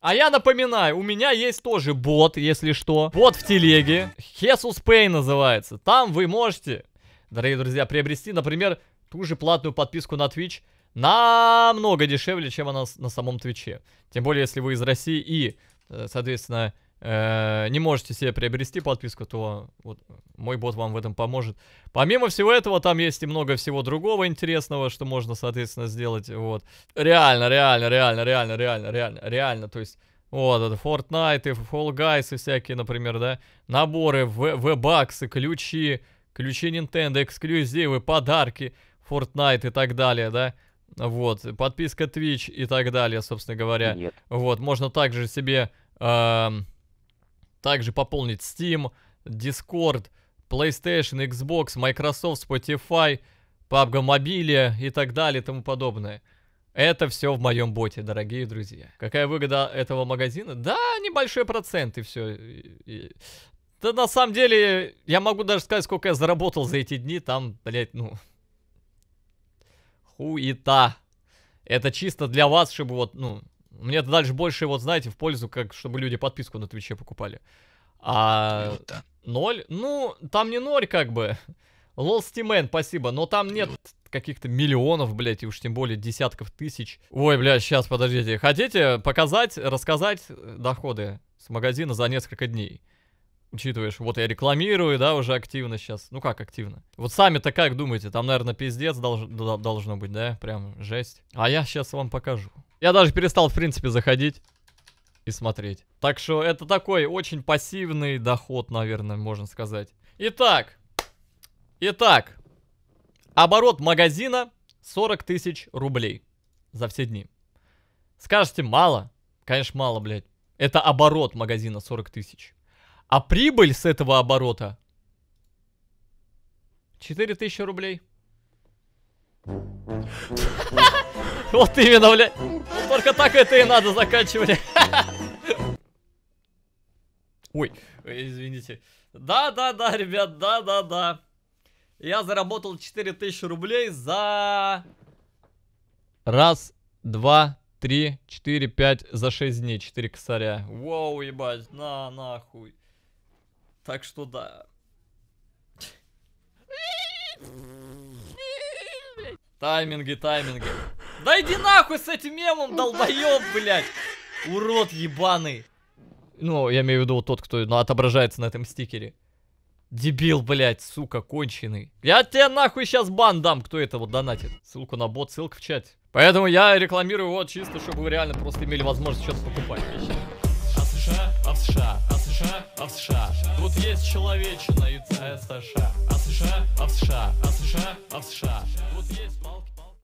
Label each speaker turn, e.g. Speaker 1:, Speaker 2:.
Speaker 1: А я напоминаю, у меня есть тоже бот, если что. Бот в телеге. Хесус Pay называется. Там вы можете, дорогие друзья, приобрести, например, ту же платную подписку на Twitch намного дешевле, чем она на самом Твиче. Тем более, если вы из России и, э, соответственно, Э, не можете себе приобрести подписку, то вот мой бот вам в этом поможет. Помимо всего этого, там есть и много всего другого интересного, что можно, соответственно, сделать. Вот. Реально, реально, реально, реально, реально, реально, реально. То есть, вот, это Fortnite и Fall Guys и всякие, например, да. Наборы, V-баксы, ключи, ключи Nintendo, эксклюзивы, подарки, Fortnite и так далее, да. Вот, подписка Twitch и так далее, собственно говоря. Нет. Вот, можно также себе... Эм, также пополнить Steam, Discord, PlayStation, Xbox, Microsoft, Spotify, PUBG Mobile и так далее и тому подобное. Это все в моем боте, дорогие друзья. Какая выгода этого магазина? Да, небольшой процент и все. И... Да на самом деле, я могу даже сказать, сколько я заработал за эти дни. Там, блядь, ну... Хуета. Это чисто для вас, чтобы вот, ну... Мне это дальше больше, вот знаете, в пользу, как чтобы люди подписку на Твиче покупали. А Люто. Ну ноль? Ну, там не ноль, как бы. Лол Стимен, спасибо, но там нет каких-то миллионов, блядь, и уж тем более десятков тысяч. Ой, блядь, сейчас, подождите. Хотите показать, рассказать э, доходы с магазина за несколько дней? учитываешь, вот я рекламирую, да, уже активно сейчас. Ну как активно? Вот сами-то как думаете? Там, наверное, пиздец долж, должно быть, да? Прям жесть. А я сейчас вам покажу. Я даже перестал, в принципе, заходить и смотреть. Так что это такой очень пассивный доход, наверное, можно сказать. Итак, итак, оборот магазина 40 тысяч рублей за все дни. Скажете, мало? Конечно, мало, блядь. Это оборот магазина 40 тысяч. А прибыль с этого оборота 4 тысячи рублей. Вот именно, блядь. Только так это и надо заканчивали. Ой, извините. Да-да-да, ребят, да-да-да. Я заработал 4000 рублей за... Раз, два, три, четыре, пять, за шесть дней, четыре косаря. Воу, ебать, на, нахуй. Так что да. Тайминги, тайминги. Да иди нахуй с этим мемом, долбоёб, блядь. Урод ебаный. Ну, я имею в виду вот тот, кто ну, отображается на этом стикере. Дебил, блядь, сука, конченый. Я тебе нахуй сейчас бан дам, кто это вот донатит. Ссылку на бот, ссылка в чате. Поэтому я рекламирую вот чисто, чтобы вы реально просто имели возможность что-то покупать. А США, а США, а США, а США. Тут есть человечина и а США. А США, а США, а США, а США. Тут есть палки.